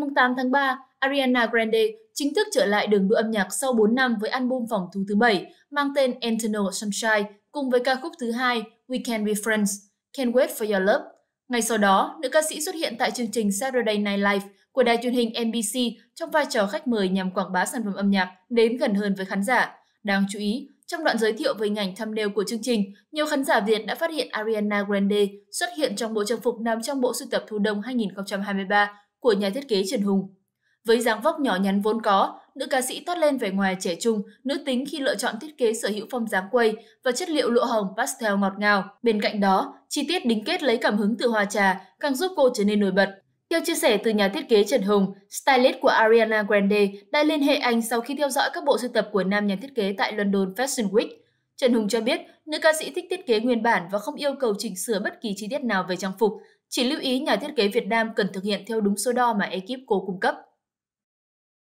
Ngày 8 tháng 3, Ariana Grande chính thức trở lại đường đua âm nhạc sau 4 năm với album phòng thu thứ 7 mang tên Eternal Sunshine cùng với ca khúc thứ hai We Can Be Friends, Can't Wait For Your Love. Ngay sau đó, nữ ca sĩ xuất hiện tại chương trình Saturday Night Live của đài truyền hình NBC trong vai trò khách mời nhằm quảng bá sản phẩm âm nhạc đến gần hơn với khán giả. Đáng chú ý, trong đoạn giới thiệu với hình ảnh thumbnail của chương trình, nhiều khán giả Việt đã phát hiện Ariana Grande xuất hiện trong bộ trang phục nằm trong bộ sưu tập thu đông 2023 của nhà thiết kế Trần Hùng. Với dáng vóc nhỏ nhắn vốn có, nữ ca sĩ toát lên vẻ ngoài trẻ trung, nữ tính khi lựa chọn thiết kế sở hữu phong dáng quây và chất liệu lụa hồng pastel ngọt ngào. Bên cạnh đó, chi tiết đính kết lấy cảm hứng từ hoa trà càng giúp cô trở nên nổi bật. Theo chia sẻ từ nhà thiết kế Trần Hùng, stylist của Ariana Grande đã liên hệ anh sau khi theo dõi các bộ sưu tập của nam nhà thiết kế tại London Fashion Week. Trần Hùng cho biết, nữ ca sĩ thích thiết kế nguyên bản và không yêu cầu chỉnh sửa bất kỳ chi tiết nào về trang phục, chỉ lưu ý nhà thiết kế Việt Nam cần thực hiện theo đúng số đo mà ekip cô cung cấp.